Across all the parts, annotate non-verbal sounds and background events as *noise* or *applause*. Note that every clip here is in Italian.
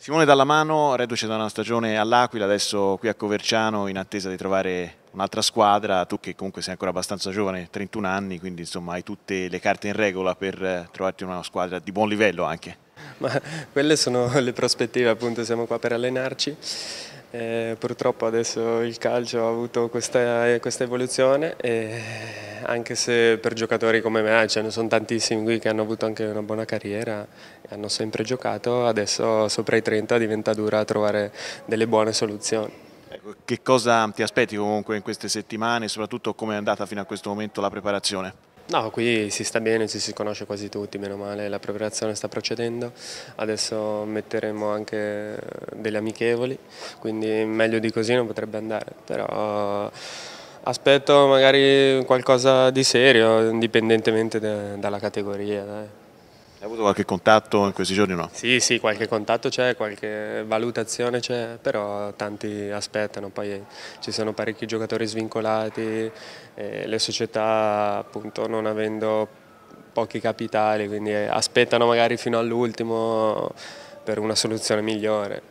Simone Dallamano, reduce da una stagione all'Aquila, adesso qui a Coverciano in attesa di trovare un'altra squadra, tu che comunque sei ancora abbastanza giovane, 31 anni, quindi insomma hai tutte le carte in regola per eh, trovarti una squadra di buon livello anche. Ma quelle sono *laughs* le prospettive appunto, siamo qua per allenarci, eh, purtroppo adesso il calcio ha avuto questa, eh, questa evoluzione e anche se per giocatori come me, ce ne sono tantissimi qui che hanno avuto anche una buona carriera e hanno sempre giocato, adesso sopra i 30 diventa dura trovare delle buone soluzioni. Ecco, che cosa ti aspetti comunque in queste settimane e soprattutto come è andata fino a questo momento la preparazione? No, qui si sta bene, ci si conosce quasi tutti, meno male, la preparazione sta procedendo, adesso metteremo anche delle amichevoli, quindi meglio di così non potrebbe andare, però Aspetto magari qualcosa di serio, indipendentemente de, dalla categoria. Dai. Hai avuto qualche contatto in questi giorni o no? Sì, sì, qualche contatto c'è, qualche valutazione c'è, però tanti aspettano, poi ci sono parecchi giocatori svincolati, eh, le società appunto non avendo pochi capitali, quindi aspettano magari fino all'ultimo per una soluzione migliore.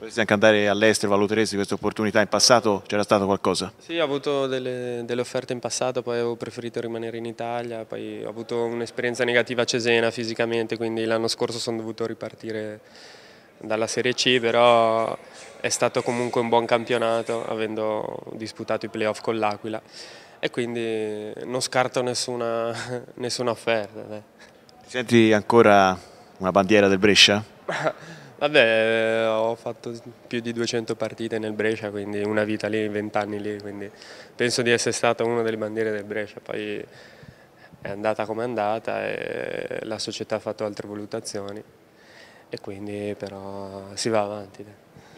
Potresti anche andare all'estero, valuteresti queste opportunità in passato? C'era stato qualcosa? Sì, ho avuto delle, delle, offerte in passato, poi ho preferito rimanere in Italia, poi ho avuto un'esperienza negativa a Cesena fisicamente, quindi l'anno scorso sono dovuto ripartire dalla Serie C, però è stato comunque un buon campionato avendo disputato i playoff con l'Aquila e quindi non scarto nessuna, *laughs* nessuna offerta. Ti senti ancora una bandiera del Brescia? *laughs* Vabbè, eh, ho fatto più di 200 partite nel Brescia, quindi una vita lì, 20 anni lì, quindi penso di essere stato una delle bandiere del Brescia, poi è andata come è andata e la società ha fatto altre valutazioni e quindi però si va avanti.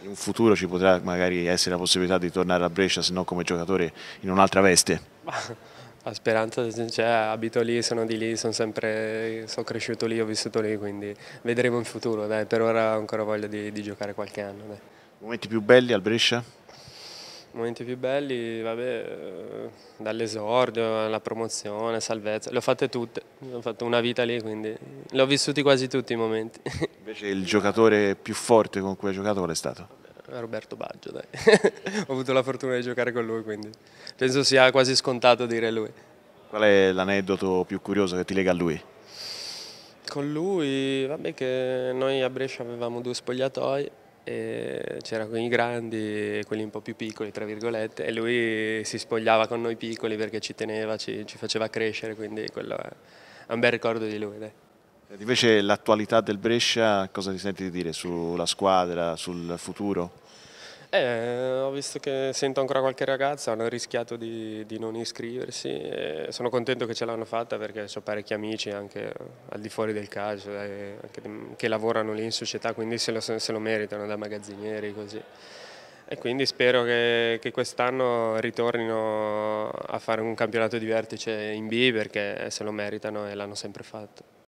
In un futuro ci potrà magari essere la possibilità di tornare a Brescia, se no come giocatore in un'altra veste? A Speranza cioè, abito lì, sono di lì, sono sempre, sono cresciuto lì, ho vissuto lì, quindi vedremo in futuro, dai, per ora ho ancora voglia di, di giocare qualche anno. Dai. Momenti più belli al Brescia? Momenti più belli, vabbè, eh, dall'esordio alla promozione, salvezza, le ho fatte tutte, ho fatto una vita lì, quindi le ho vissuti quasi tutti i momenti. *laughs* Invece il giocatore più forte con cui hai giocato qual è stato? Eh, Roberto Baggio, dai. *laughs* Ho avuto la fortuna di giocare con lui, quindi penso sia quasi scontato dire lui. Qual è l'aneddoto più curioso che ti lega a lui? Con lui, vabbè che noi a Brescia avevamo due spogliatoi, c'era quelli grandi e quelli un po' più piccoli, tra virgolette, e lui si spogliava con noi piccoli perché ci teneva, ci, ci faceva crescere, quindi quello è un bel ricordo di lui. Dai invece l'attualità del Brescia, cosa ti senti di dire sulla squadra, sul futuro? Eh, ho visto che sento ancora qualche ragazza, hanno rischiato di, di non iscriversi sono contento che ce l'hanno fatta perché ho parecchi amici anche al di fuori del calcio eh, che lavorano lì in società quindi se lo, se lo, meritano da magazzinieri così. E quindi spero che, che quest'anno ritornino a fare un campionato di vertice in B perché se lo meritano e l'hanno sempre fatto.